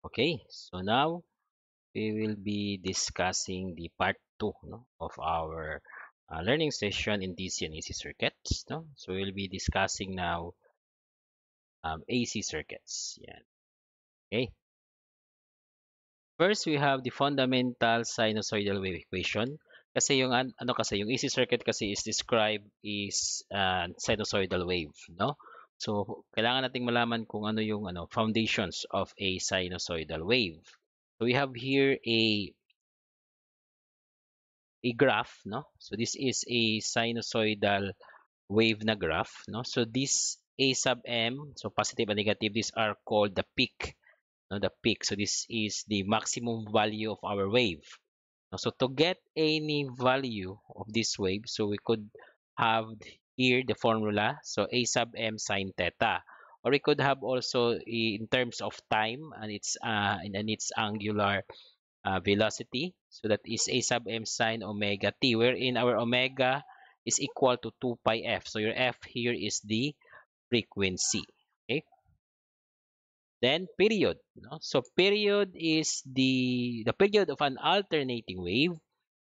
Okay, so now we will be discussing the part 2 no, of our uh, learning session in DC and AC circuits. No? So we'll be discussing now um, AC circuits. yeah. Okay. First, we have the fundamental sinusoidal wave equation. Kasi yung ano kasi yung AC circuit kasi is described is uh, sinusoidal wave, no? So, kailangan nating malaman kung ano yung ano, foundations of a sinusoidal wave. So, we have here a a graph, no? So, this is a sinusoidal wave na graph, no? So, this A sub M, so positive and negative, these are called the peak, no? The peak. So, this is the maximum value of our wave. No? So, to get any value of this wave, so we could have here the formula. So A sub m sine theta. Or we could have also in terms of time and its uh, and its angular uh, velocity. So that is A sub m sine omega t, wherein our omega is equal to 2 pi f. So your f here is the frequency. Okay. Then period. No? So period is the the period of an alternating wave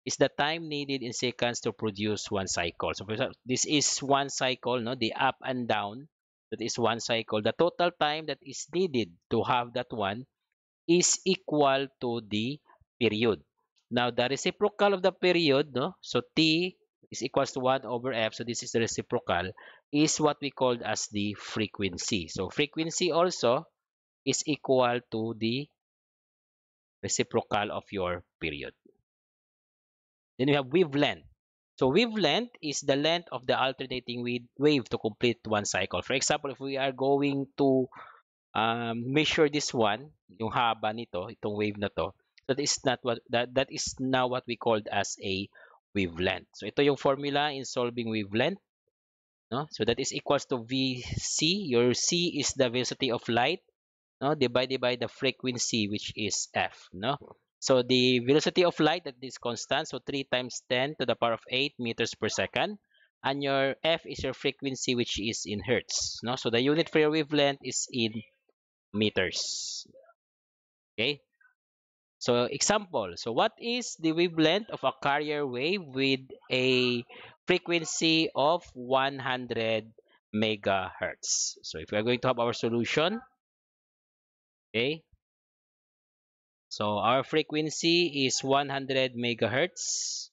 is the time needed in seconds to produce one cycle. So example, this is one cycle, no? the up and down, that is one cycle. The total time that is needed to have that one is equal to the period. Now, the reciprocal of the period, no? so T is equals to 1 over F, so this is the reciprocal, is what we called as the frequency. So, frequency also is equal to the reciprocal of your period. Then we have wavelength. So wavelength is the length of the alternating wave to complete one cycle. For example, if we are going to um, measure this one, yung haba nito, itong wave na to, that is not what that that is now what we called as a wavelength. So ito yung formula in solving wavelength. No? So that is equals to VC. Your C is the velocity of light, no, divided by the frequency which is F, no? So the velocity of light that is constant, so 3 times 10 to the power of 8 meters per second. And your F is your frequency, which is in hertz. No? So the unit for your wavelength is in meters. Okay? So example, so what is the wavelength of a carrier wave with a frequency of 100 megahertz? So if we are going to have our solution, okay, So our frequency is 100 megahertz.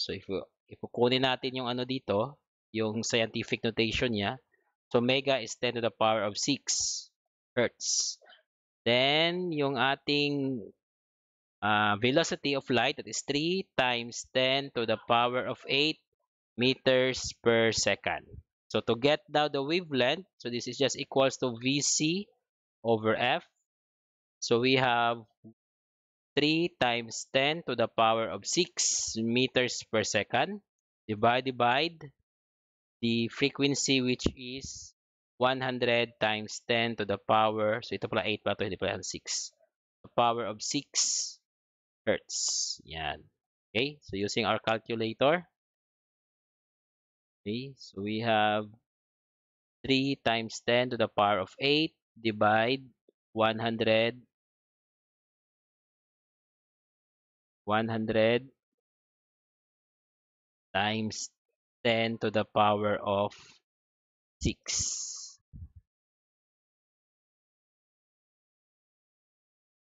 So if if kunin natin yung ano dito, yung scientific notation niya. So mega is 10 to the power of 6 hertz. Then yung ating uh, velocity of light that is 3 times 10 to the power of 8 meters per second. So to get now the wavelength, so this is just equals to VC over F. So we have 3 times 10 to the power of 6 meters per second. Divide, divide. The frequency which is 100 times 10 to the power. So, ito pala 8 pala ito, hindi pala 6. The power of 6 hertz. Yan. Okay. So, using our calculator. Okay. So, we have 3 times 10 to the power of 8 divide 100 100 times 10 to the power of 6.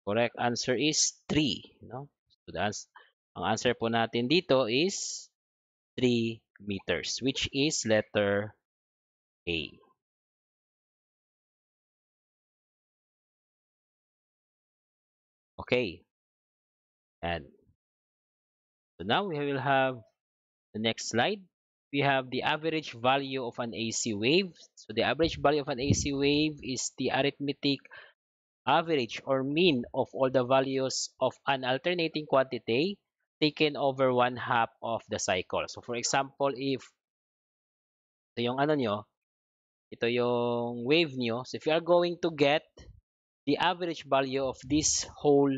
Correct answer is 3. No? So that's, ang answer po natin dito is 3 meters, which is letter A. Okay. And So now we will have the next slide. We have the average value of an AC wave. So the average value of an AC wave is the arithmetic average or mean of all the values of an alternating quantity taken over one half of the cycle. So for example, if ito yung ano nyo, ito yung wave nyo. So if you are going to get the average value of this whole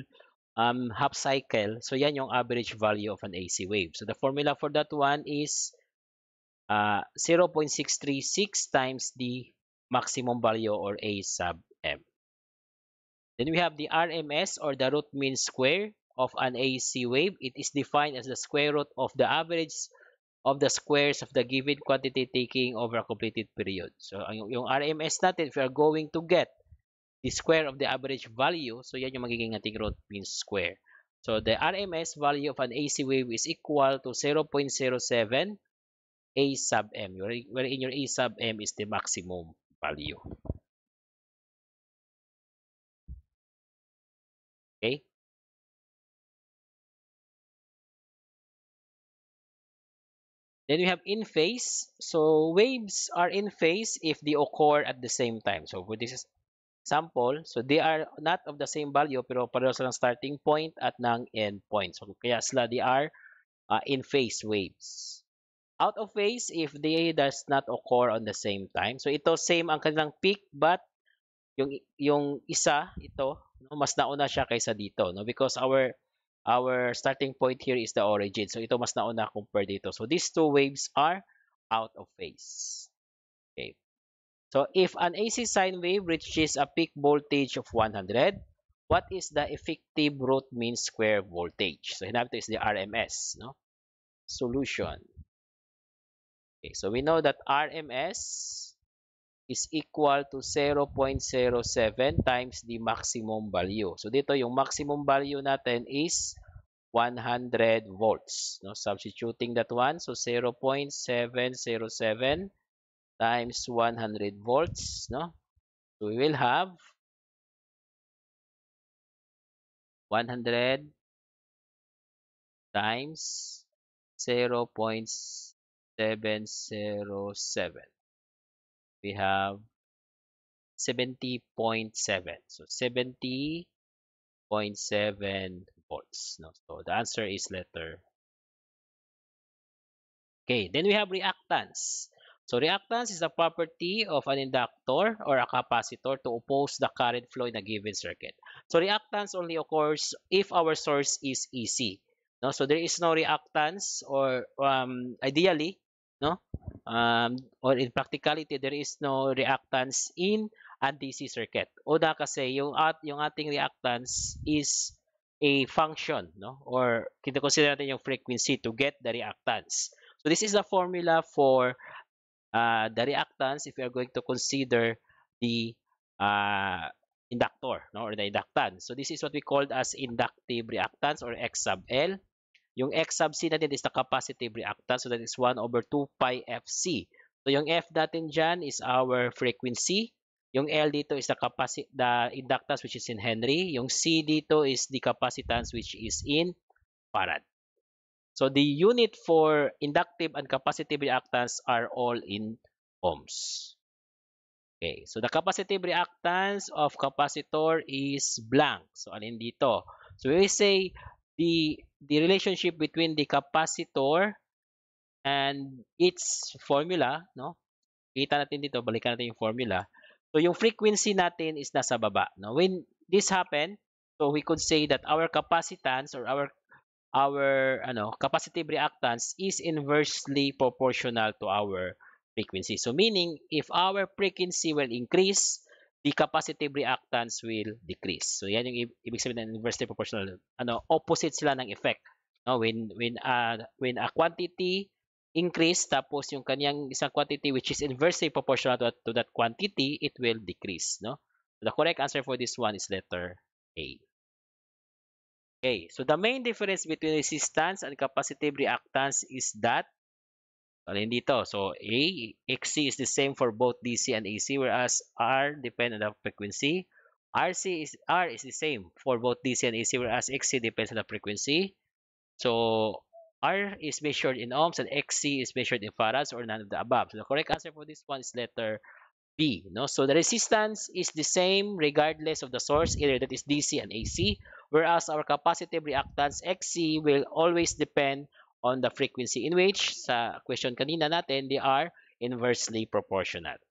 um, half cycle. So yan yung average value of an AC wave. So the formula for that one is uh, 0.636 times the maximum value or A sub M. Then we have the RMS or the root mean square of an AC wave. It is defined as the square root of the average of the squares of the given quantity taking over a completed period. So yung, yung RMS natin, if we are going to get the square of the average value. So, yan yung magiging ating root mean square. So, the RMS value of an AC wave is equal to 0.07 A sub M, wherein your A sub M is the maximum value. Okay? Then we have in phase. So waves are in phase if they occur at the same time. So this is sample. So, they are not of the same value pero pareho silang starting point at ng end point. So, kaya sila they are uh, in phase waves. Out of phase if they does not occur on the same time. So, ito same ang kanilang peak but yung yung isa ito no, mas nauna siya kaysa dito no because our our starting point here is the origin so ito mas nauna compare dito so these two waves are out of phase okay So if an AC sine wave reaches a peak voltage of 100, what is the effective root mean square voltage? So hinapit is the RMS, no? Solution. Okay, so we know that RMS is equal to 0.07 times the maximum value. So dito yung maximum value natin is 100 volts. No? Substituting that one, so 0.707 times 100 volts, no? So we will have 100 times 0 0.707. We have 70.7. So 70.7 volts. No? So the answer is letter. Okay, then we have reactance. So reactance is the property of an inductor or a capacitor to oppose the current flow in a given circuit. So reactance only occurs if our source is AC. E no, so there is no reactance or um, ideally, no, um, or in practicality there is no reactance in a DC circuit. O na kasi yung at yung ating reactance is a function, no, or kita consider natin yung frequency to get the reactance. So this is the formula for uh, the reactants if we are going to consider the uh, inductor no, or the inductance. So this is what we called as inductive reactance or X sub L. Yung X sub C natin is the capacitive reactance. So that is 1 over 2 pi FC. So yung F natin dyan is our frequency. Yung L dito is the, capaci the inductance which is in Henry. Yung C dito is the capacitance which is in Farad. So the unit for inductive and capacitive reactance are all in ohms. Okay, so the capacitive reactance of capacitor is blank. So alin dito? So we say the the relationship between the capacitor and its formula, no? Kita natin dito, balikan natin yung formula. So yung frequency natin is nasa baba, no? When this happen, so we could say that our capacitance or our our ano, capacitive reactance is inversely proportional to our frequency. So meaning, if our frequency will increase, the capacitive reactance will decrease. So yan yung ibig sabihin ng inversely proportional. Ano, opposite sila ng effect. No, when when uh, when a quantity increase tapos yung kaniyang isang quantity which is inversely proportional to, to that quantity, it will decrease, no? So the correct answer for this one is letter A. Okay, so the main difference between resistance and capacitive reactance is that alin dito. So A, XC is the same for both DC and AC whereas R depends on the frequency. RC is R is the same for both DC and AC whereas XC depends on the frequency. So R is measured in ohms and XC is measured in farads or none of the above. So the correct answer for this one is letter B. No? So the resistance is the same regardless of the source, either that is DC and AC whereas our capacitive reactance XC will always depend on the frequency in which sa question kanina natin, they are inversely proportional.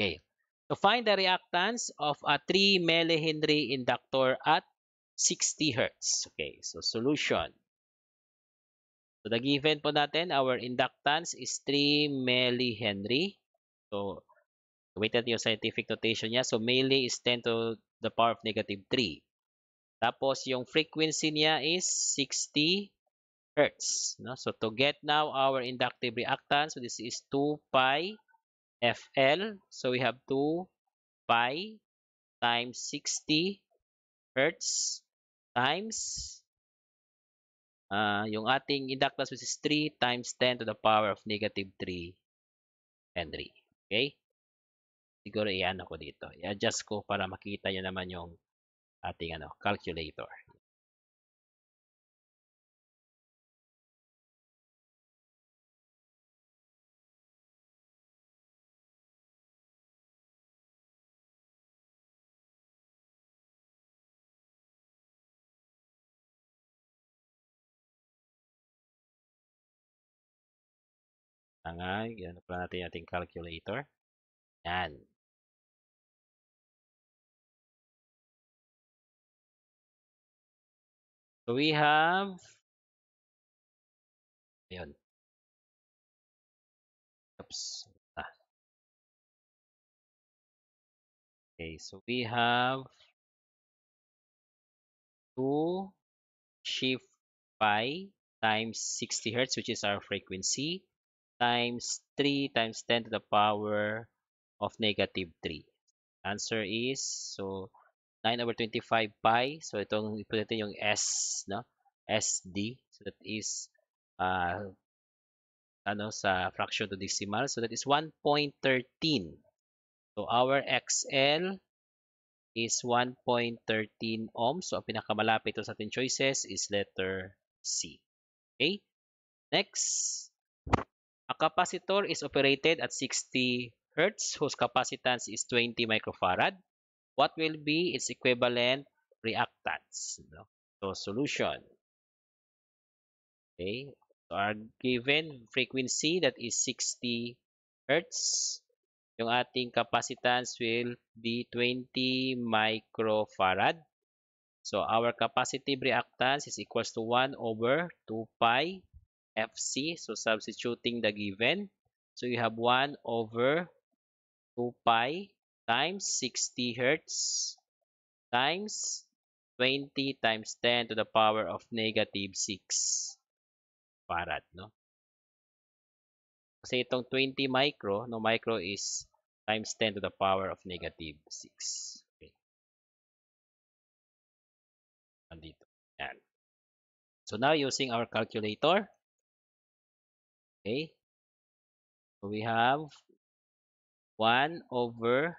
Okay. To find the reactance of a 3 mH inductor at 60 Hz. Okay, so solution. So, nag-given po natin, our inductance is 3 mH. So, wait natin yung scientific notation niya. So, milli is 10 to the power of negative 3. Tapos yung frequency niya is 60 hertz. No? So to get now our inductive reactance, so this is 2 pi FL. So we have 2 pi times 60 hertz times uh, yung ating inductance which is 3 times 10 to the power of negative 3 Henry. Okay? Siguro i-ano ko dito. I-adjust ko para makita nyo naman yung ating ano, calculator. nga, ganun pa natin ating calculator. Yan. So we have Oops. Ah. Okay, so we have two shift pi times 60 hertz, which is our frequency, times 3 times 10 to the power of negative 3. Answer is, so 9 over 25 pi. So, itong ipon natin yung S, no? SD. So, that is, uh, ano, sa fraction to decimal. So, that is 1.13. So, our XL is 1.13 ohms. So, ang pinakamalapit ito sa ating choices is letter C. Okay? Next. A capacitor is operated at 60 Hz whose capacitance is 20 microfarad. What will be its equivalent reactants? No? So, solution. Okay. So, are given frequency that is 60 hertz. Yung ating capacitance will be 20 microfarad. So, our capacitive reactance is equals to 1 over 2 pi FC. So, substituting the given. So, you have 1 over 2 pi times 60 hertz times 20 times 10 to the power of negative 6 farad, no? Kasi itong 20 micro, no micro is times 10 to the power of negative 6. Okay. Andito. Yan. So now using our calculator, okay, so we have 1 over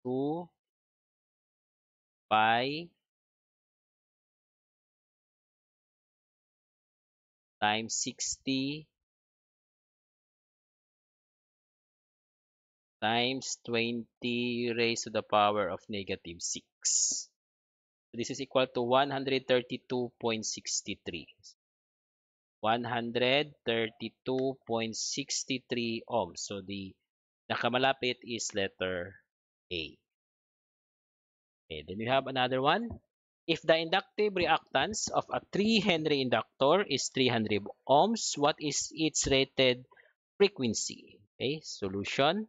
2 pi times 60 times 20 raised to the power of negative 6. So this is equal to 132.63. 132.63 ohms. So the nakamalapit is letter A. Okay, then we have another one. If the inductive reactance of a 3 Henry inductor is 300 ohms, what is its rated frequency? Okay, solution.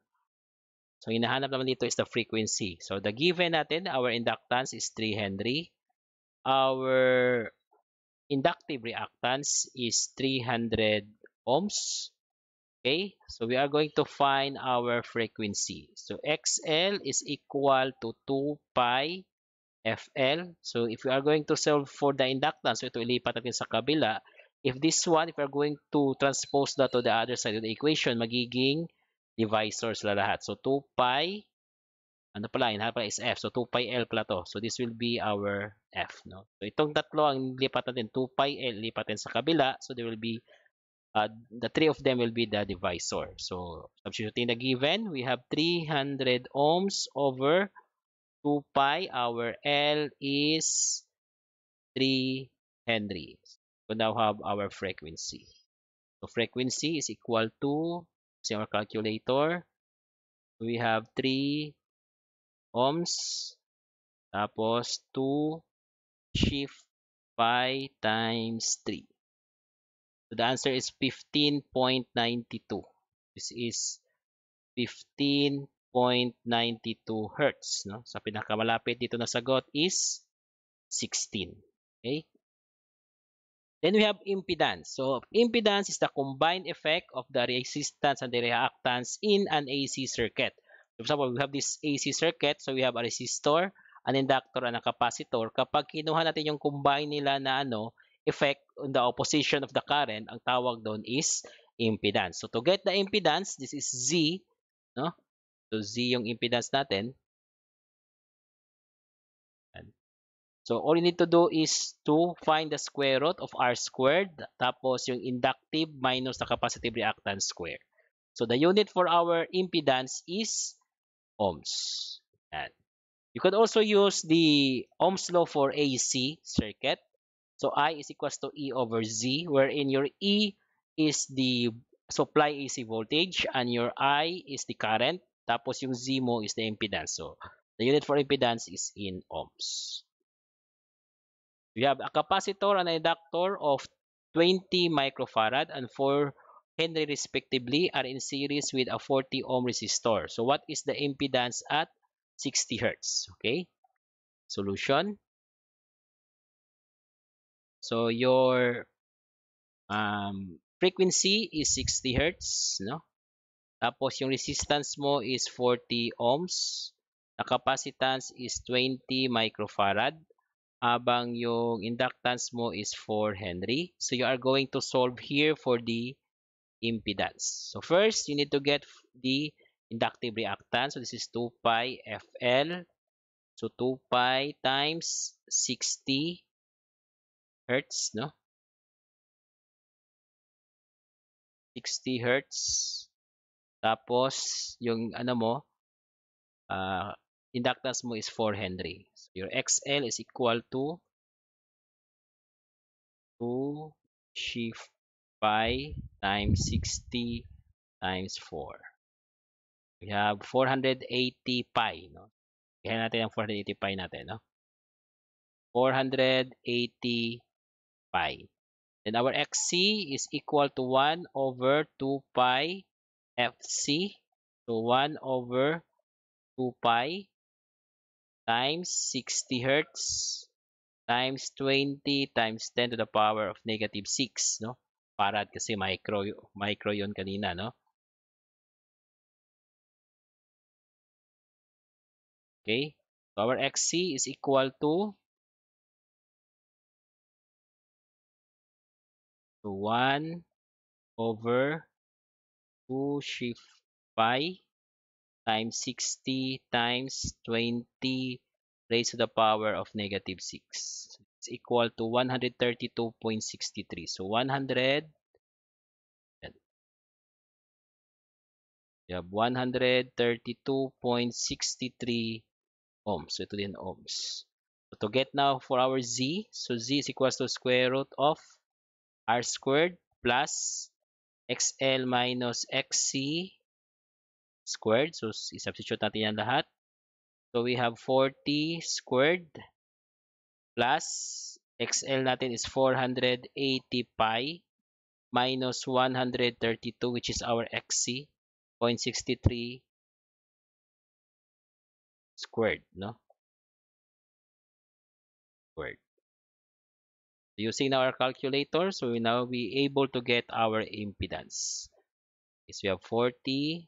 So, hinahanap naman dito is the frequency. So, the given natin, our inductance is 3 Henry. Our inductive reactance is 300 ohms. Okay, so we are going to find our frequency. So XL is equal to 2 pi FL. So if we are going to solve for the inductance, so ito ilipat natin sa kabila. If this one, if we are going to transpose that to the other side of the equation, magiging divisor sila lahat. So 2 pi, ano pala, inhala pala is F. So 2 pi L pala to. So this will be our F. No? So itong tatlo ang lipat natin, 2 pi L, lipat natin sa kabila. So there will be uh, the three of them will be the divisor. So substituting the given, we have 300 ohms over 2 pi. Our L is 3 Henry. We now have our frequency. So frequency is equal to, see our calculator, we have 3 ohms, tapos 2 shift pi times 3. So the answer is 15.92. This is 15.92 hertz. No? Sa so pinakamalapit dito na sagot is 16. Okay? Then we have impedance. So impedance is the combined effect of the resistance and the reactance in an AC circuit. For example, we have this AC circuit. So we have a resistor, an inductor, and a capacitor. Kapag kinuha natin yung combine nila na ano, effect on the opposition of the current, ang tawag doon is impedance. So to get the impedance, this is Z, no? So Z yung impedance natin. So all you need to do is to find the square root of R squared tapos yung inductive minus the capacitive reactance squared. So the unit for our impedance is ohms. And you could also use the ohms law for AC circuit So I is equals to E over Z, wherein your E is the supply AC voltage and your I is the current. Tapos yung Z mo is the impedance. So the unit for impedance is in ohms. We have a capacitor and a inductor of 20 microfarad and 4 Henry respectively are in series with a 40 ohm resistor. So what is the impedance at 60 hertz? Okay. Solution. So your um, frequency is 60 hertz, no? Tapos yung resistance mo is 40 ohms. The capacitance is 20 microfarad. Abang yung inductance mo is 4 Henry. So you are going to solve here for the impedance. So first, you need to get the inductive reactance. So this is 2 pi FL. So 2 pi times 60 hertz, no? 60 hertz. Tapos, yung ano mo, uh, inductance mo is 4 Henry. So your XL is equal to 2 shift pi times 60 times 4. We have 480 pi, no? Kaya natin ang 480 pi natin, no? 480 pi. Then our xc is equal to 1 over 2 pi fc. So 1 over 2 pi times 60 hertz times 20 times 10 to the power of negative 6, no? Farad kasi micro, micro yun kanina, no? Okay, so our xc is equal to one over 2 shift pi times 60 times 20 raised to the power of negative 6. It's equal to 132.63. So 100 you have 132.63 ohms. So ito din ohms. So to get now for our z, so z is equal to square root of r squared plus xl minus xc squared. So, substitute natin yan lahat. So, we have 40 squared plus xl natin is 480 pi minus 132 which is our xc 0.63 squared, no? Squared. Using our calculator, so we now be able to get our impedance. Okay, so we have 40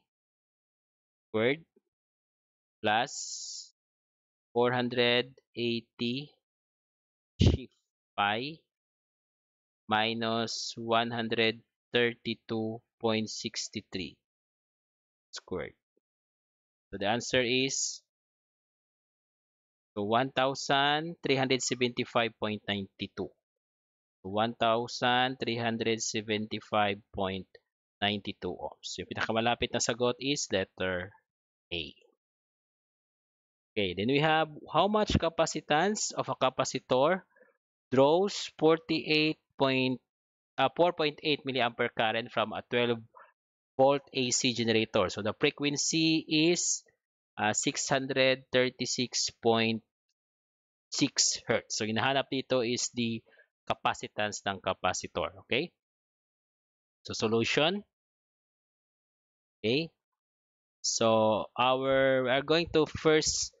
squared plus 480 shift pi minus 132.63 squared. So the answer is so 1375.92. 1,375.92 ohms. Yung pinakamalapit na sagot is letter A. Okay, then we have how much capacitance of a capacitor draws 48 point, uh, 4.8 milliampere current from a 12 volt AC generator. So the frequency is uh, 636.6 Hz. So hinahanap dito is the capacitance ng capacitor. Okay? So, solution. Okay? So, our, we are going to first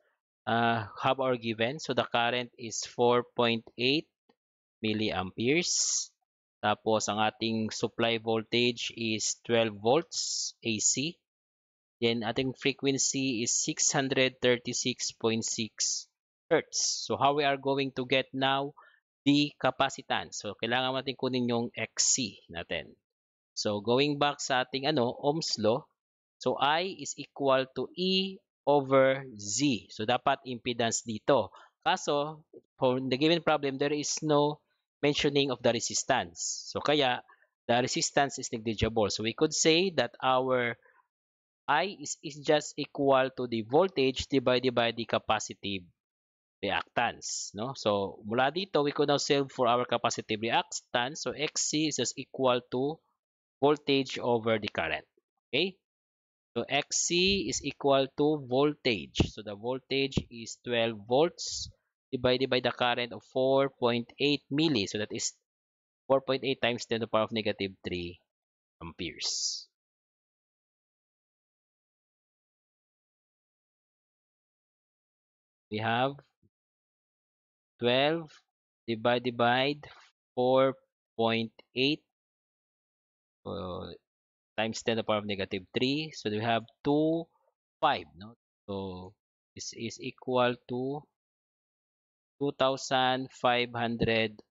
uh, have our given. So, the current is 4.8 milliamperes. Tapos, ang ating supply voltage is 12 volts AC. Then, ating frequency is 636.6 hertz. So, how we are going to get now the capacitance. So, kailangan natin kunin yung XC natin. So, going back sa ating ano, Ohm's law, so I is equal to E over Z. So, dapat impedance dito. Kaso, for the given problem, there is no mentioning of the resistance. So, kaya, the resistance is negligible. So, we could say that our I is, is just equal to the voltage divided by the capacitive Reactance, No? So, mula dito, we could now solve for our capacitive reactance. So, XC is just equal to voltage over the current. Okay? So, XC is equal to voltage. So, the voltage is 12 volts divided by the current of 4.8 milli. So, that is 4.8 times 10 to the power of negative 3 amperes. We have Twelve divided by four point eight uh, times 10 to the power of negative 3 so we have 2 5 no so this is equal to 2500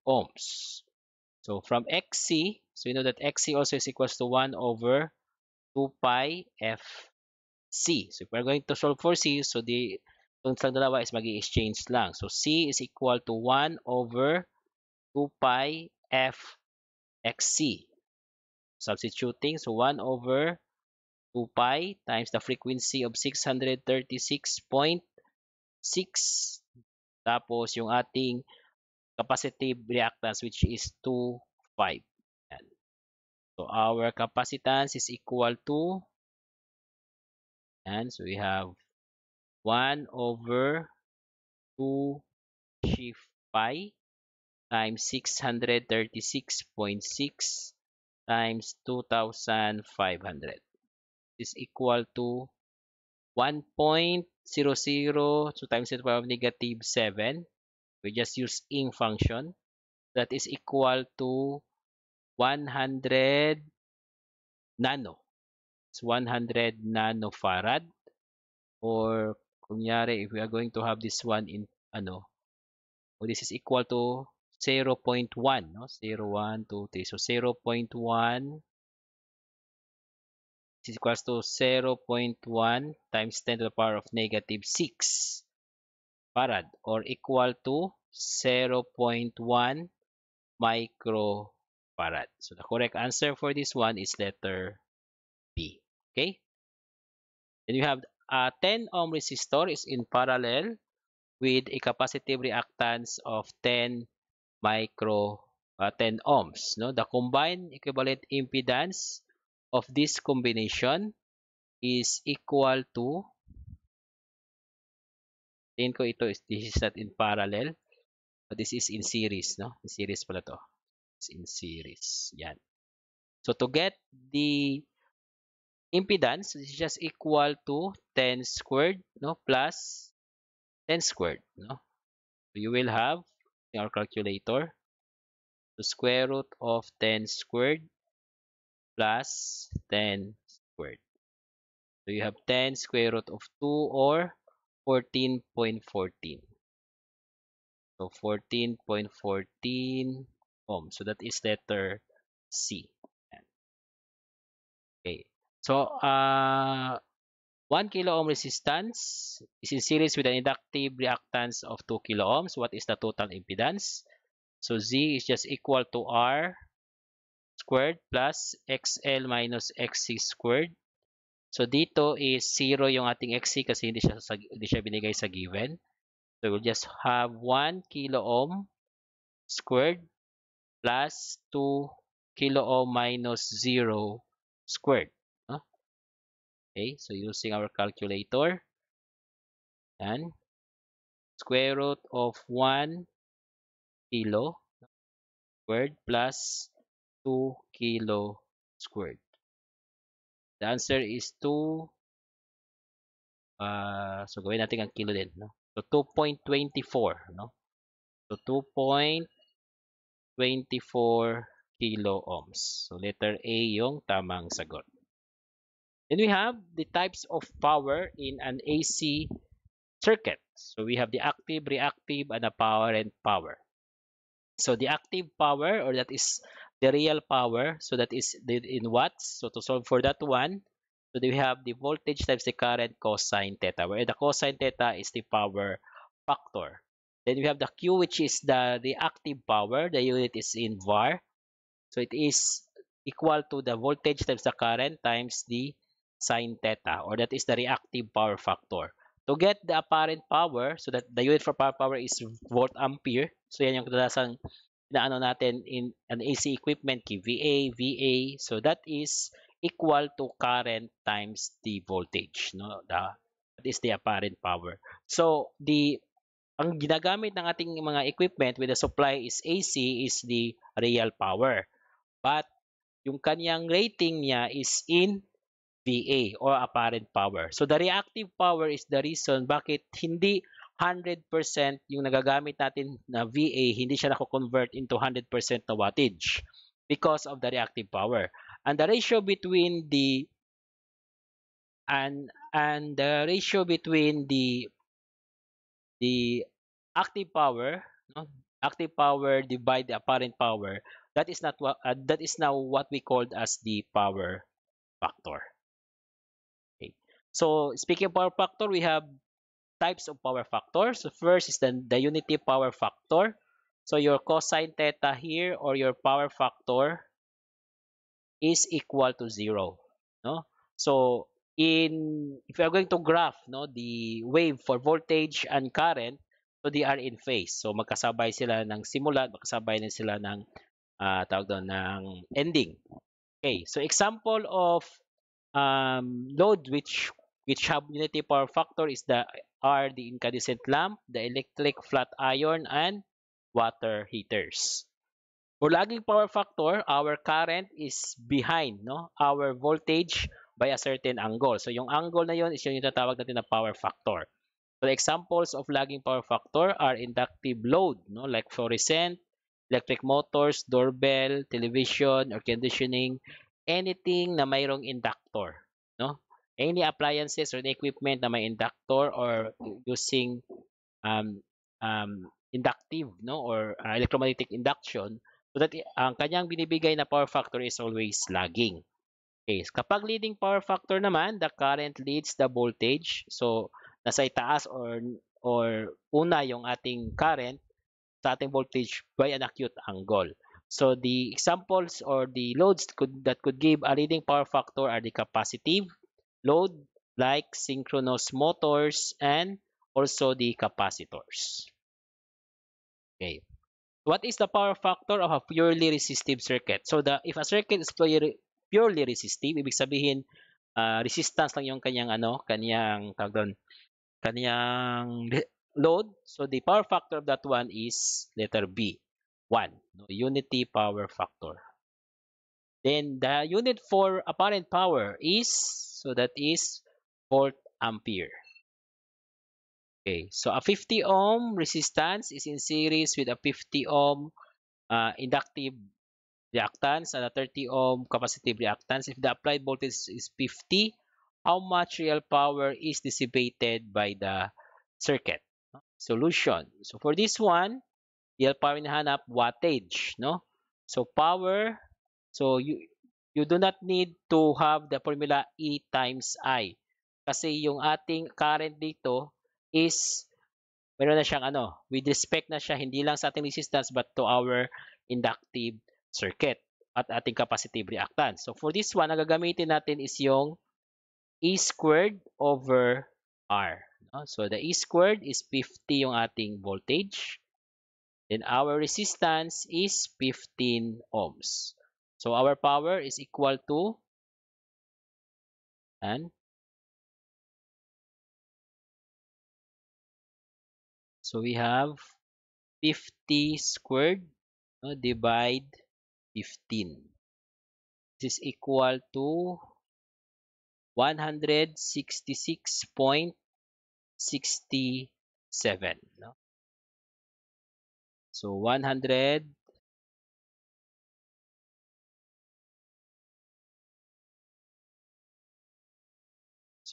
ohms so from xc so we know that xc also is equals to 1 over 2 pi fc so if we're going to solve for c so the Yung silang dalawa is mag exchange lang. So, C is equal to 1 over 2 pi F XC. Substituting, so 1 over 2 pi times the frequency of 636.6. Tapos, yung ating capacitive reactance which is 2, 5. Yan. So, our capacitance is equal to, and so we have 1 over 2 shift pi times 636.6 times 2,500 is equal to 1.00 2 times the power of negative 7 we just use ing function that is equal to 100 nano it's 100 nanofarad or Kunyari, if we are going to have this one in, ano, oh, this is equal to 0.1, no? 0, 1, 2, 3. So, 0.1 is equals to 0.1 times 10 to the power of negative 6 farad or equal to 0.1 microfarad. So the correct answer for this one is letter B. Okay? Then you have a 10 ohm resistor is in parallel with a capacitive reactance of 10 micro uh, 10 ohms no the combined equivalent impedance of this combination is equal to Tingin ko ito is this is not in parallel. But this is in series, no? In series pala to. It's in series. Yan. So to get the impedance is just equal to 10 squared no plus 10 squared no so you will have in our calculator the square root of 10 squared plus 10 squared so you have 10 square root of 2 or 14.14 so 14.14 ohm so that is letter c So, uh, ah, 1 kilo ohm resistance is in series with an inductive reactance of 2 kilo ohms. What is the total impedance? So, Z is just equal to R squared plus XL minus XC squared. So, dito is 0 yung ating XC kasi hindi siya, hindi siya binigay sa given. So, we'll just have 1 kilo ohm squared plus 2 kilo ohm minus 0 squared. Okay, so using our calculator, and square root of 1 kilo squared plus 2 kilo squared. The answer is 2, uh, so gawin natin ang kilo din, no? So 2.24, no? So 2.24 kilo ohms. So letter A yung tamang sagot. Then we have the types of power in an AC circuit. So we have the active, reactive, and the power. So the active power, or that is the real power, so that is in watts. So to solve for that one, so we have the voltage times the current cosine theta, where the cosine theta is the power factor. Then we have the Q, which is the reactive power. The unit is in var. So it is equal to the voltage times the current times the sine theta or that is the reactive power factor. To get the apparent power, so that the unit for power power is volt ampere. So yan yung kadalasang na ano natin in an AC equipment kVA, VA, VA. So that is equal to current times the voltage. No? The, that is the apparent power. So the ang ginagamit ng ating mga equipment with the supply is AC is the real power. But yung kanyang rating niya is in VA or apparent power. So the reactive power is the reason bakit hindi 100% yung nagagamit natin na VA, hindi siya nako-convert into 100% na wattage because of the reactive power. And the ratio between the and and the ratio between the the active power, no? active power divided the apparent power, that is not what uh, that is now what we called as the power factor. So speaking of power factor, we have types of power factors. So first is the, the unity power factor. So your cosine theta here or your power factor is equal to 0. No? So in if you are going to graph no the wave for voltage and current so they are in phase so magkasabay sila ng simula magkasabay din sila ng uh, tawag doon ng ending okay so example of um, load which which have unity power factor is the are the incandescent lamp, the electric flat iron, and water heaters. For lagging power factor, our current is behind no our voltage by a certain angle. So yung angle na yon is yung tinatawag natin na power factor. So examples of lagging power factor are inductive load no like fluorescent, electric motors, doorbell, television, or conditioning, anything na mayroong inductor no any appliances or the equipment na may inductor or using um, um, inductive no or uh, electromagnetic induction so that ang kanyang binibigay na power factor is always lagging. Okay, kapag leading power factor naman, the current leads the voltage. So nasa itaas or or una yung ating current sa ating voltage by an acute angle. So the examples or the loads could, that could give a leading power factor are the capacitive, load like synchronous motors and also the capacitors. Okay. What is the power factor of a purely resistive circuit? So the if a circuit is purely, purely resistive, ibig sabihin uh, resistance lang yung kanyang ano, kanyang tawag doon, kanyang load. So the power factor of that one is letter B, 1, no, unity power factor. Then the unit for apparent power is So that is volt ampere. Okay, so a 50 ohm resistance is in series with a 50 ohm uh, inductive reactance and a 30 ohm capacitive reactance. If the applied voltage is 50, how much real power is dissipated by the circuit? Solution. So for this one, real power hinahanap wattage, no? So power, so you You do not need to have the formula E times I. Kasi yung ating current dito is, meron na siyang ano, with respect na siya, hindi lang sa ating resistance but to our inductive circuit at ating capacitive reactance. So for this one, ang gagamitin natin is yung E squared over R. So the E squared is 50 yung ating voltage. Then our resistance is 15 ohms. So our power is equal to and so we have 50 squared no, divide 15 this is equal to 166.67 no? so 100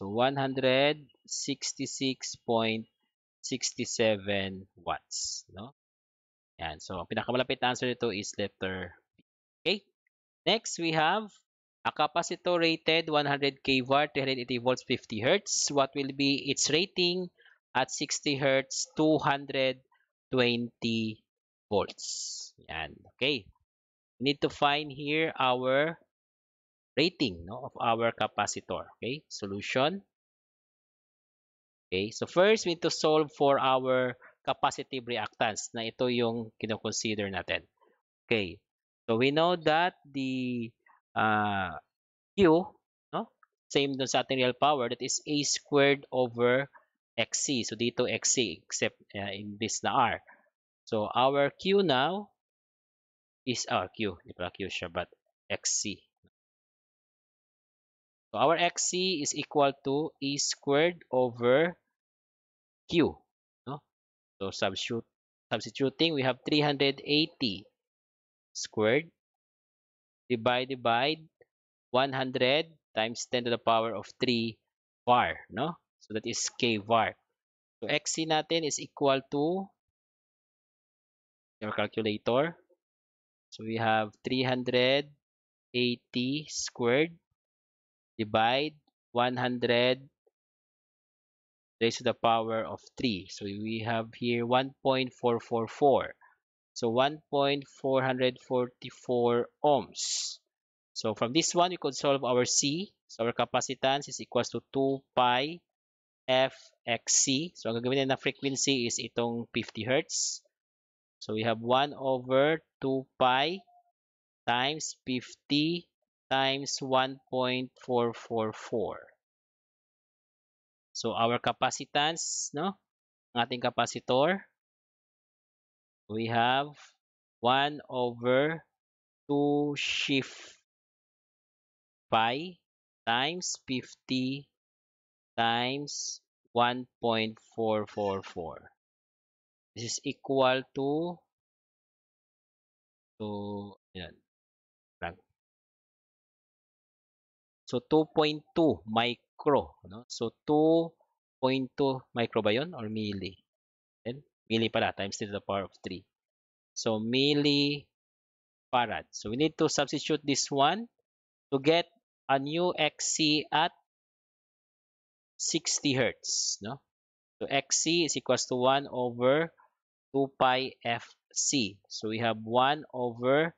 So 166.67 watts, no? Yan. So ang pinakamalapit na answer nito is letter B. Okay? Next, we have a capacitor rated 100 kV 380 volts, 50 Hz. What will be its rating at 60 Hz, 220 volts? Yan. Okay. We need to find here our rating no, of our capacitor. Okay, solution. Okay, so first we need to solve for our capacitive reactance na ito yung kinoconsider natin. Okay, so we know that the uh, Q, no, same dun sa ating real power, that is A squared over XC. So dito XC except uh, in this na R. So our Q now is our ah, Q, di pala Q siya but XC. So our xc is equal to e squared over q. No? So substitute, substituting, we have 380 squared divided by 100 times 10 to the power of 3 var. No? So that is k var. So xc natin is equal to your calculator. So we have 380 squared divide 100 raised to the power of 3. So we have here 1.444. So 1.444 ohms. So from this one, we could solve our C. So our capacitance is equals to 2 pi FXC. So ang gagawin na frequency is itong 50 hertz. So we have 1 over 2 pi times 50 times 1.444. So our capacitance, no? Ang ating capacitor, we have 1 over 2 shift pi times 50 times 1.444. This is equal to to So 2.2 micro, no? So 2.2 micro ba 'yon or milli? And milli pala times 10 to the power of 3. So milli farad. So we need to substitute this one to get a new XC at 60 hertz, no? So XC is equals to 1 over 2 pi FC. So we have 1 over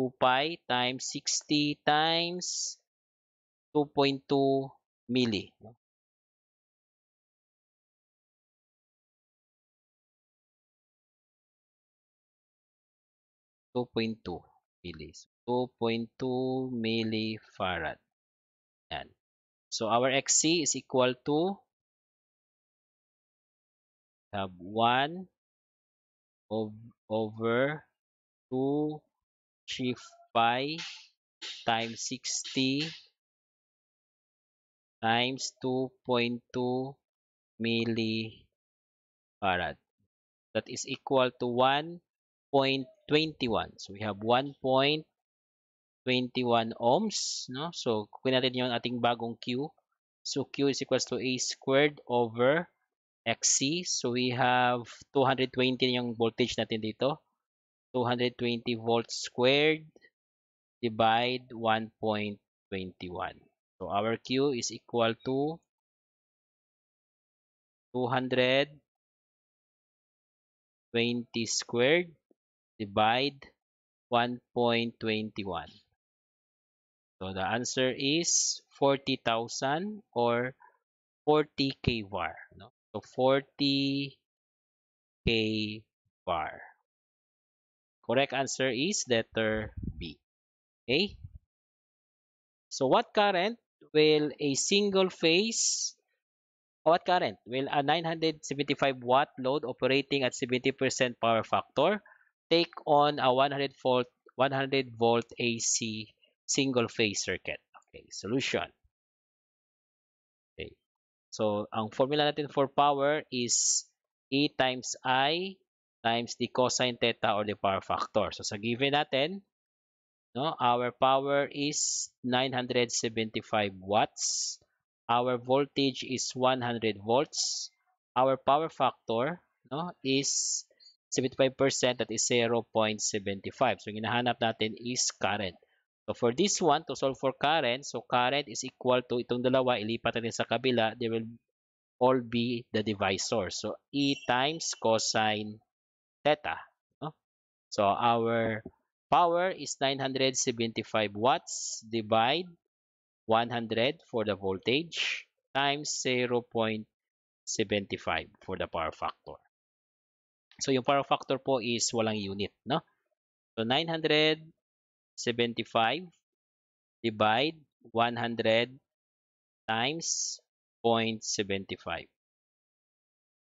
2 pi times 60 times 2.2 milli. Two point two millis. Two point two millifarad. Yan. So our XC is equal to have 1 over 2 3 pi times 60 times 2.2 millifarad. That is equal to 1.21. So we have 1.21 ohms. No? So kukunin natin yung ating bagong Q. So Q is equal to A squared over XC. So we have 220 yung voltage natin dito. 220 volts squared divide 1.21. So our Q is equal to 220 squared divide 1.21. So the answer is 40,000 or 40 k No? So 40 k Correct answer is letter B. Okay? So what current will a single phase oh, what current? Will a 975 watt load operating at 70% power factor take on a 100 volt 100 volt AC single phase circuit? Okay, solution. Okay. So, ang formula natin for power is E times I times the cosine theta or the power factor. So, sa given natin, No, our power is 975 watts. Our voltage is 100 volts. Our power factor no, is 75% that is 0.75. So, ginahanap natin is current. So, for this one, to solve for current, so current is equal to itong dalawa, ilipat natin sa kabila, they will all be the divisor. So, E times cosine theta. No? So, our Power is 975 watts. Divide 100 for the voltage times 0.75 for the power factor. So, yung power factor po is walang unit, no? So, 975 divide 100 times 0.75.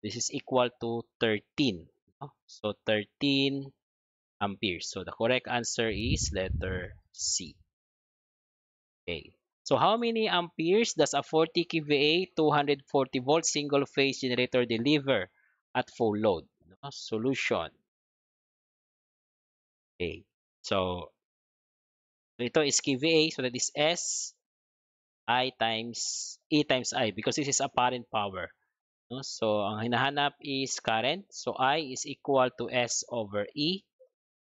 This is equal to 13. No? So, 13 amperes. So the correct answer is letter C. Okay. So how many amperes does a 40 kVA 240 volt single phase generator deliver at full load? No? Solution. Okay. So ito is kVA so that is S I times E times I because this is apparent power. No? So ang hinahanap is current. So I is equal to S over E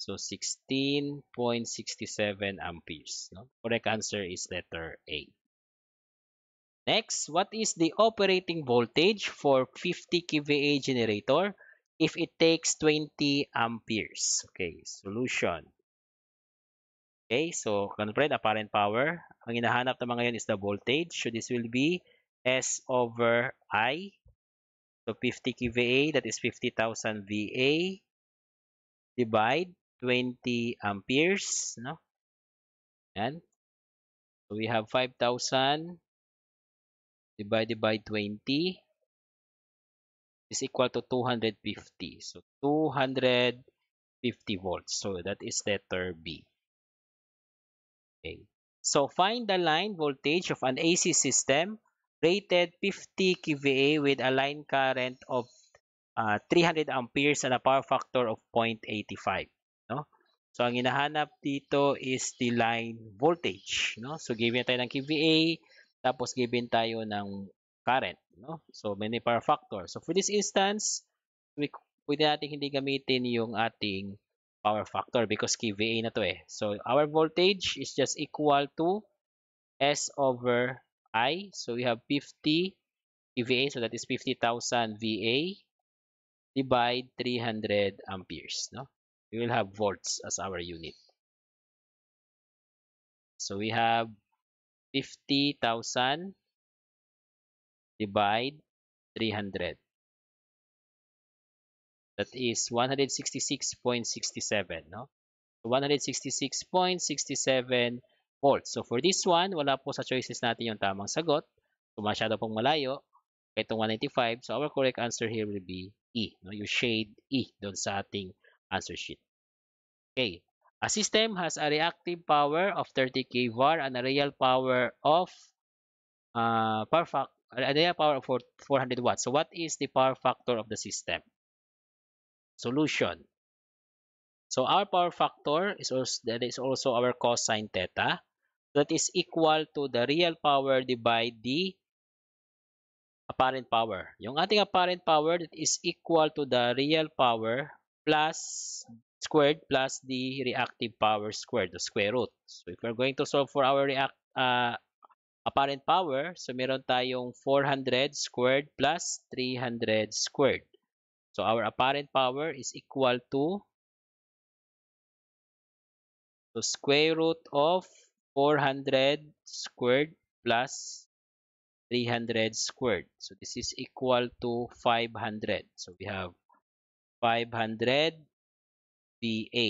So 16.67 amperes. No? Correct answer is letter A. Next, what is the operating voltage for 50 kVA generator if it takes 20 amperes? Okay, solution. Okay, so convert apparent power. Ang inahanap naman ngayon is the voltage. So this will be S over I. So 50 kVA, that is 50,000 VA. Divide 20 amperes, no? and So we have 5,000 divided by 20 is equal to 250. So 250 volts. So that is letter B. Okay. So find the line voltage of an AC system rated 50 kVA with a line current of uh, 300 amperes and a power factor of 0.85. So, ang hinahanap dito is the line voltage. No? So, given tayo ng KVA, tapos given tayo ng current. No? So, many power factor. So, for this instance, we, pwede natin hindi gamitin yung ating power factor because KVA na to eh. So, our voltage is just equal to S over I. So, we have 50 KVA. So, that is 50,000 VA divide 300 amperes. No? we will have volts as our unit so we have 50,000 divide 300 that is 166.67 no So 166.67 volts. So for this one, wala po sa choices natin yung tamang sagot. So masyado pong malayo, itong 195. So our correct answer here will be E. No? You shade E doon sa ating answer sheet. Okay, a system has a reactive power of 30 kVAR and a real power of uh, power a real power of 400 watts. So what is the power factor of the system? Solution. So our power factor is also, that is also our cosine theta. That is equal to the real power divided the apparent power. Yung ating apparent power that is equal to the real power plus squared plus the reactive power squared, the square root. So if we're going to solve for our react, uh, apparent power, so meron tayong 400 squared plus 300 squared. So our apparent power is equal to the square root of 400 squared plus 300 squared. So this is equal to 500. So we have 500 VA.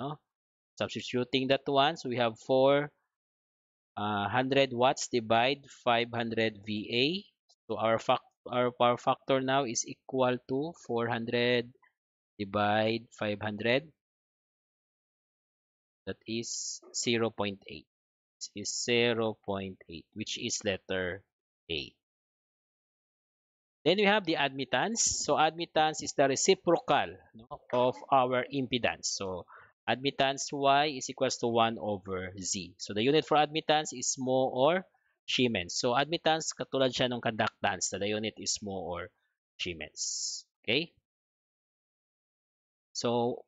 No? Substituting that one, so we have 4 uh, 100 watts divide 500 VA. So our, fact, our power factor now is equal to 400 divide 500. That is 0 0.8. This is 0 0.8, which is letter A. Then we have the admittance. So admittance is the reciprocal no, of our impedance. So admittance Y is equals to 1 over Z. So the unit for admittance is mo or Siemens. So admittance katulad siya ng conductance na the unit is mo or Siemens. Okay? So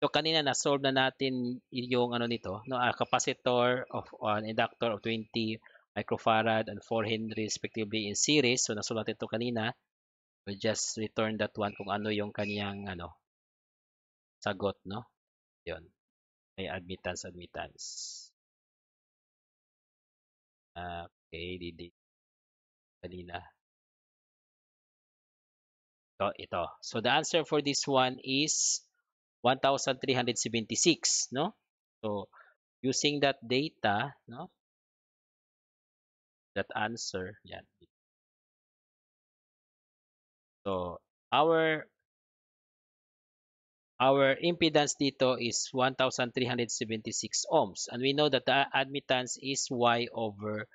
So kanina na solve na natin yung ano nito, no, a ah, capacitor of an inductor of 20 microfarad and 4 Henry respectively in series. So nasulat ito kanina. We just return that one kung ano yung kaniyang ano, sagot. No? Yun. May admittance, admittance. Ah, okay, didi. Kanina. Ito, ito. So the answer for this one is 1,376. No? So using that data, no? that answer yan so our our impedance dito is 1376 ohms and we know that the admittance is y over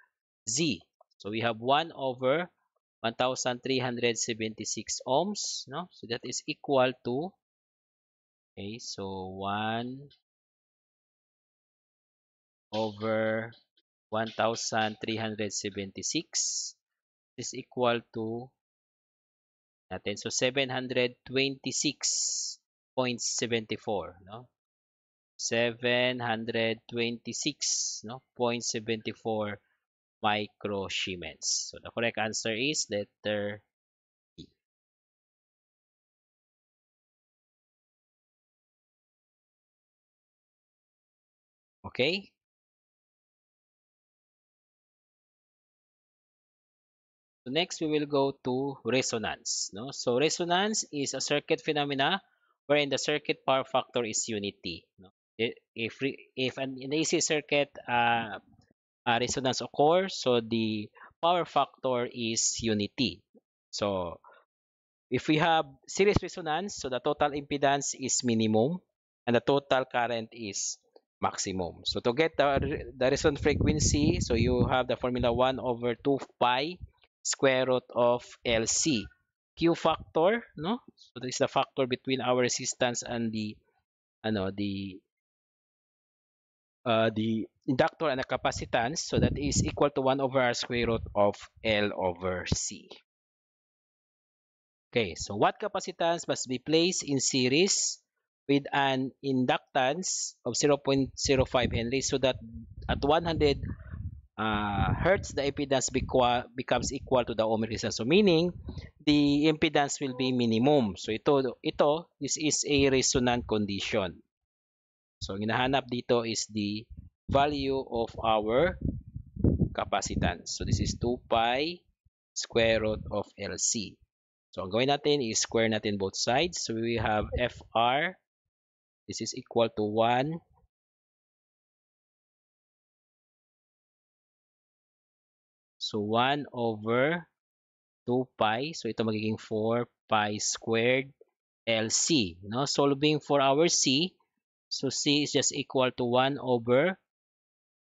z so we have 1 over 1376 ohms no so that is equal to okay so 1 over 1,376 is equal to natin. So, 726.74. No? 726.74 no? micro Siemens. So, the correct answer is letter B. E. Okay? So next, we will go to resonance. No? So resonance is a circuit phenomena wherein the circuit power factor is unity. No? If, if an, AC circuit uh, uh, resonance occurs, so the power factor is unity. So if we have series resonance, so the total impedance is minimum and the total current is maximum. So to get the, the resonant frequency, so you have the formula 1 over 2 pi square root of LC. Q factor, no? So this is the factor between our resistance and the ano, the uh, the inductor and the capacitance. So that is equal to 1 over r square root of L over C. Okay, so what capacitance must be placed in series with an inductance of 0.05 Henry so that at 100 uh, hertz, the impedance becomes equal to the ohmic resistance. So meaning, the impedance will be minimum. So ito, ito this is a resonant condition. So ang hinahanap dito is the value of our capacitance. So this is 2 pi square root of LC. So ang gawin natin is square natin both sides. So we have FR, this is equal to 1 So 1 over 2 pi. So ito magiging 4 pi squared LC. No? solving for our C. So C is just equal to 1 over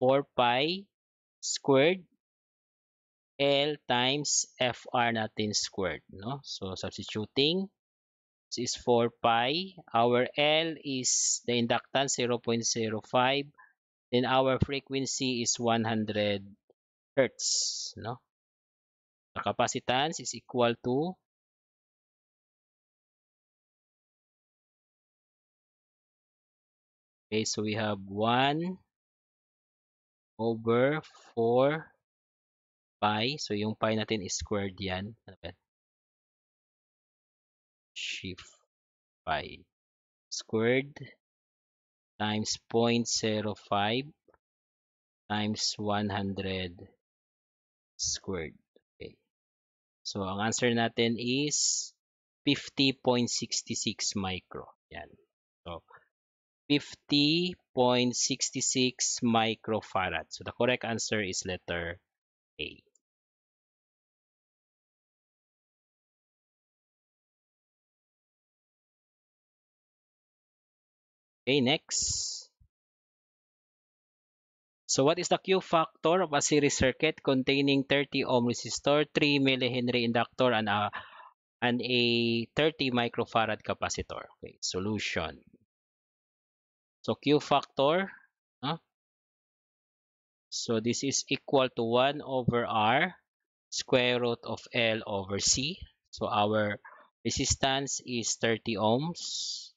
4 pi squared L times FR natin squared. No? So substituting. This is 4 pi. Our L is the inductance 0.05. Then our frequency is 100 hertz, no? The capacitance is equal to Okay, so we have 1 over 4 pi. So, yung pi natin is squared yan. Ano Shift pi. Squared times 0.05 times 100 squared. Okay. So, ang answer natin is 50.66 micro. Yan. So, 50.66 microfarad. So, the correct answer is letter A. Okay, next. So what is the Q factor of a series circuit containing 30 ohm resistor, 3 millihenry inductor, and a, and a 30 microfarad capacitor? Okay, solution. So Q factor, huh? so this is equal to 1 over R square root of L over C. So our resistance is 30 ohms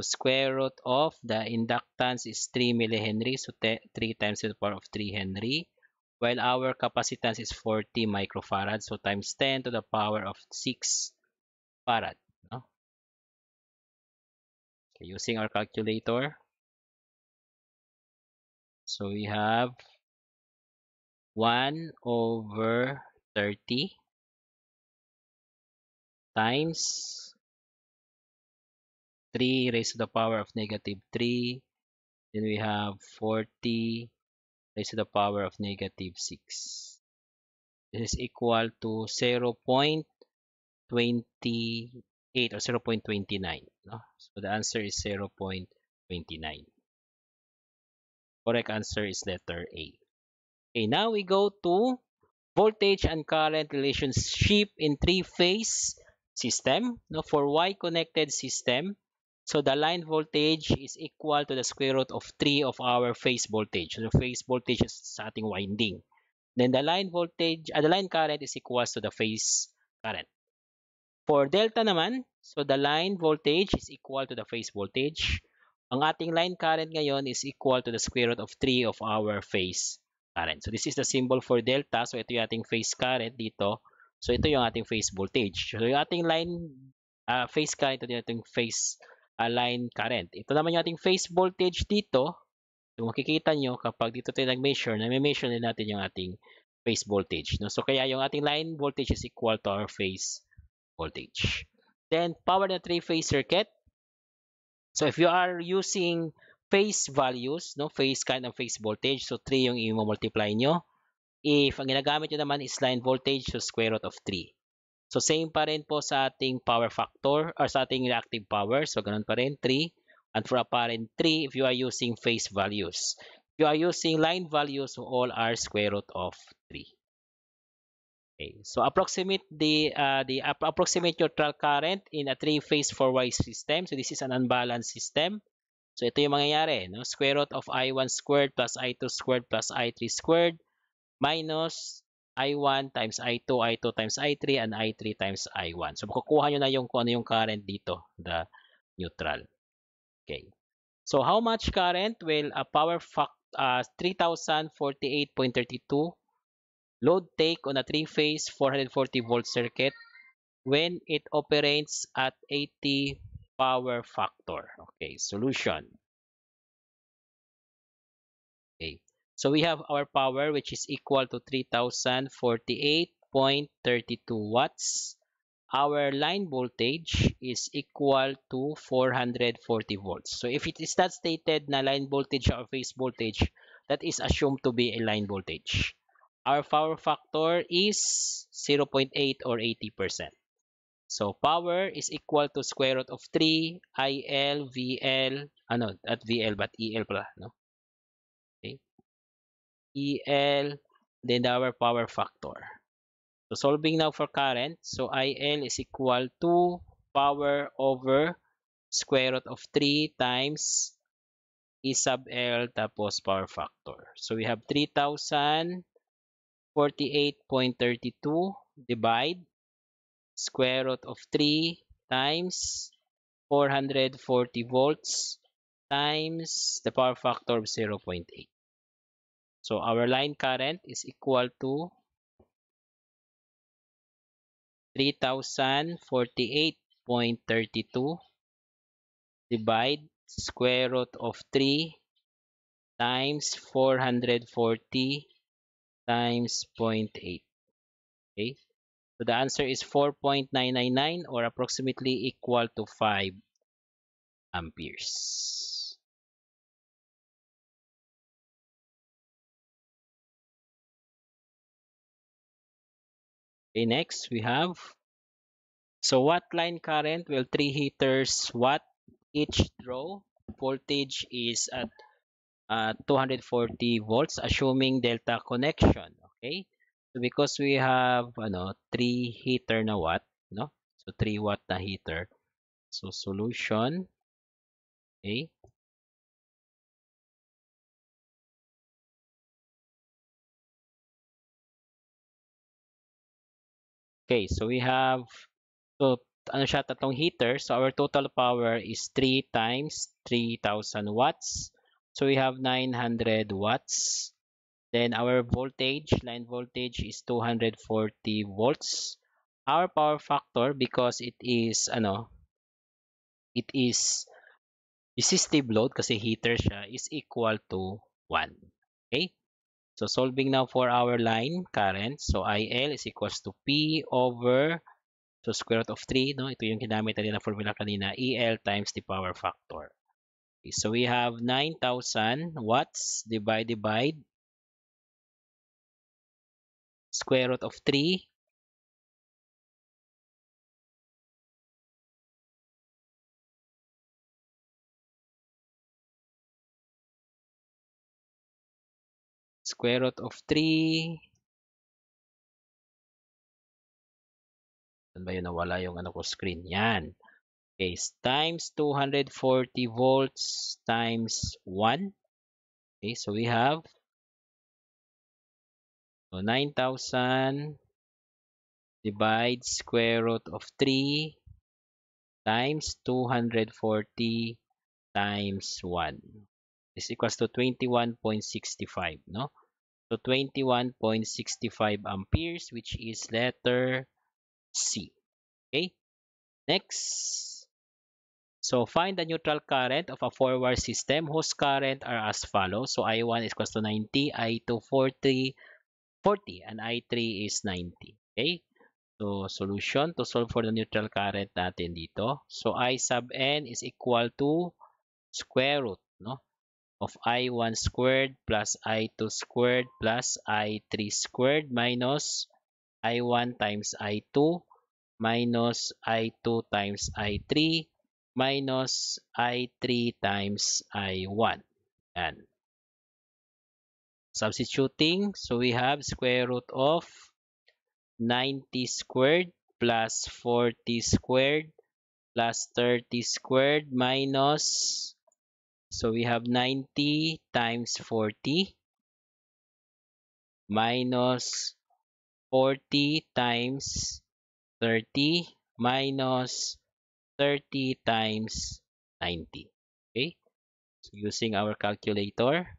so square root of the inductance is 3 millihenry, so 3 times to the power of 3 henry. While our capacitance is 40 microfarad, so times 10 to the power of 6 farad. No? Okay, using our calculator, so we have 1 over 30 times 3 raised to the power of negative 3. Then we have 40 raised to the power of negative 6. This is equal to 0 0.28 or 0 0.29. No? So the answer is 0 0.29. Correct answer is letter A. Okay, now we go to voltage and current relationship in three-phase system. No, for Y-connected system, So the line voltage is equal to the square root of 3 of our phase voltage. So the phase voltage is sa ating winding. Then the line voltage, uh, the line current is equal to the phase current. For delta naman, so the line voltage is equal to the phase voltage. Ang ating line current ngayon is equal to the square root of 3 of our phase current. So this is the symbol for delta. So ito yung ating phase current dito. So ito yung ating phase voltage. So yung ating line uh, phase current, ito yung ating phase voltage align current. Ito naman yung ating phase voltage dito. Yung makikita nyo kapag dito tayo nag-measure, na-measure din natin yung ating phase voltage. No? So kaya yung ating line voltage is equal to our phase voltage. Then power na three-phase circuit. So if you are using phase values, no, phase kind of phase voltage, so 3 yung i-multiply nyo. If ang ginagamit nyo naman is line voltage, so square root of 3. So same pa rin po sa ating power factor or sa ating reactive power. So ganun pa rin 3 and for apparent 3 if you are using phase values. If you are using line values so all are square root of 3. Okay. So approximate the uh, the uh, approximate your trial current in a three phase four wire system. So this is an unbalanced system. So ito yung mangyayari, no? Square root of I1 squared plus I2 squared plus I3 squared minus I1 times I2, I2 times I3, and I3 times I1. So, makukuha nyo na yung kung ano yung current dito, the neutral. Okay. So, how much current will a power factor, uh, 3048.32 load take on a three-phase 440-volt circuit when it operates at 80 power factor. Okay, solution. So we have our power which is equal to 3048.32 watts. Our line voltage is equal to 440 volts. So if it is not stated na line voltage or phase voltage, that is assumed to be a line voltage. Our power factor is 0.8 or 80%. So power is equal to square root of 3 IL VL ano at VL but EL pala no IL, e then our power factor. So solving now for current, so IL is equal to power over square root of 3 times E sub L tapos power factor. So we have 3,048.32 divide square root of 3 times 440 volts times the power factor of 0.8. So our line current is equal to 3048.32 divide square root of 3 times 440 times 0.8. Okay, so the answer is 4.999 or approximately equal to 5 amperes. Okay, next we have so what line current? will three heaters what each draw. Voltage is at uh, 240 volts, assuming delta connection. Okay, so because we have ano three heater na watt, no? So 3 watt na heater. So solution. Okay. Okay, so we have so ano siya tatlong heater. So our total power is 3 times 3000 watts. So we have 900 watts. Then our voltage, line voltage is 240 volts. Our power factor because it is ano it is resistive load kasi heater siya is equal to 1. Okay? So solving now for our line current. So IL is equals to P over so square root of 3. No? Ito yung ginamit natin na formula kanina. EL times the power factor. Okay, so we have 9,000 watts divided by square root of 3 square root of 3. Saan ba yun? Nawala yung ano ko screen. Yan. Okay. Times 240 volts times 1. Okay. So we have so 9,000 divide square root of 3 times 240 times 1 is equals to 21.65 no to 21.65 amperes which is letter C. Okay? Next. So find the neutral current of a forward system whose current are as follows. So I1 is equals to 90, I2 40, 40 and I3 is 90. Okay? So solution to solve for the neutral current natin dito. So I sub n is equal to square root of i1 squared plus i2 squared plus i3 squared minus i1 times i2 minus i2 times i3 minus i3 times i1. and Substituting, so we have square root of 90 squared plus 40 squared plus 30 squared minus so we have 90 times 40 minus 40 times 30 minus 30 times 90. Okay, so using our calculator.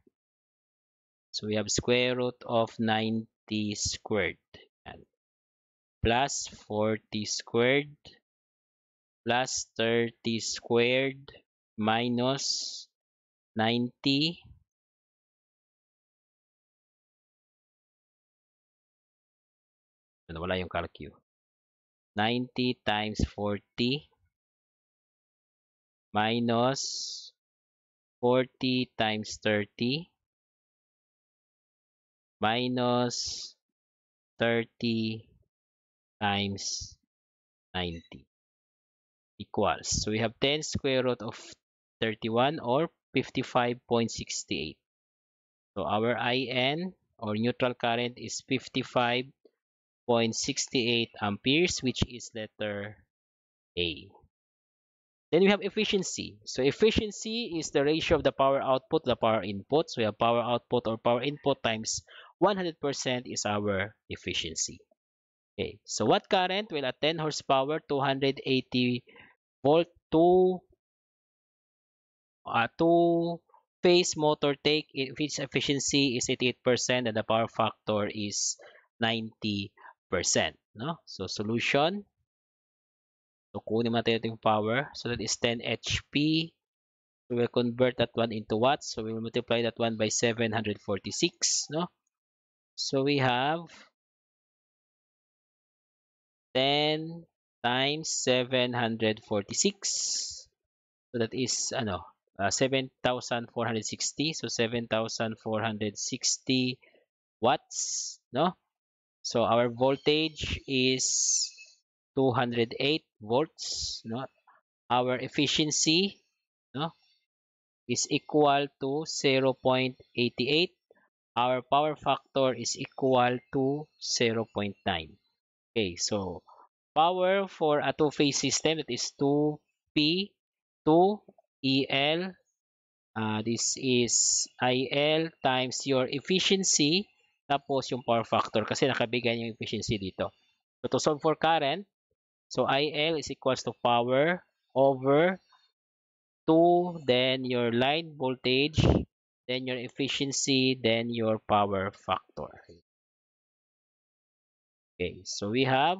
So we have square root of 90 squared 40 squared plus 30 squared minus 90 ano, wala yung calcu 90 times 40 minus 40 times 30 minus 30 times 90 equals so we have 10 square root of 31 or 55.68. So our IN or neutral current is 55.68 amperes, which is letter A. Then we have efficiency. So efficiency is the ratio of the power output the power input. So we have power output or power input times 100% is our efficiency. Okay, so what current? will a 10 horsepower, 280 volt, 2 uh, two-phase motor take, its efficiency is 88% and the power factor is 90%. No? So, solution. So, kunin natin yung power. So, that is 10 HP. We will convert that one into watts. So, we will multiply that one by 746. No? So, we have 10 times 746. So, that is, ano, uh, 7,460. So 7,460 watts, no? So our voltage is 208 volts, no? Our efficiency, no? Is equal to 0 0.88. Our power factor is equal to 0 0.9. Okay, so power for a two-phase system that is 2P 2 EL. Uh, ah, this is IL times your efficiency tapos yung power factor kasi nakabigay yung efficiency dito. So to solve for current, so IL is equals to power over 2, then your line voltage, then your efficiency, then your power factor. Okay, so we have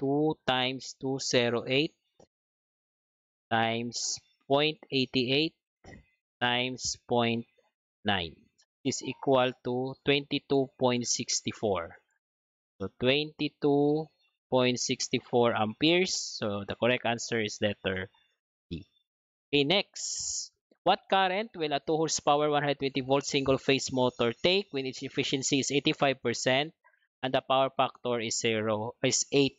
2 times 208 times 0.88 times 0.9 is equal to 22.64. So 22.64 amperes. So the correct answer is letter D. Okay, next. What current will a 2 horsepower 120 volt single phase motor take when its efficiency is 85% and the power factor is 0 is 8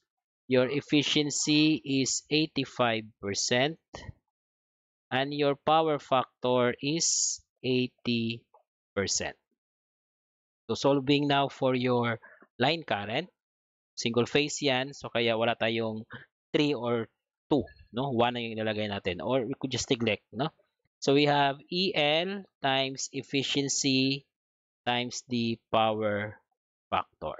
your efficiency is 85% and your power factor is 80%. So solving now for your line current, single phase yan, so kaya wala tayong 3 or 2, no? 1 na yung ilalagay natin or we could just neglect, no? So we have EL times efficiency times the power factor.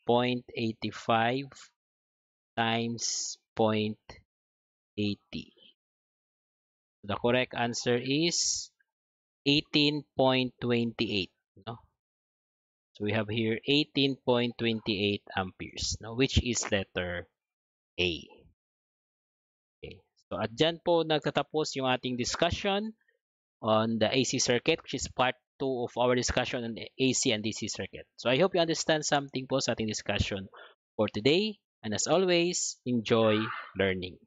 0.85 times 0.80. The correct answer is 18.28. No? So we have here 18.28 amperes, no? which is letter A. Okay. So at dyan po nagtatapos yung ating discussion on the AC circuit, which is part 2 of our discussion on AC and DC circuit. So I hope you understand something po sa ating discussion for today. And as always, enjoy learning.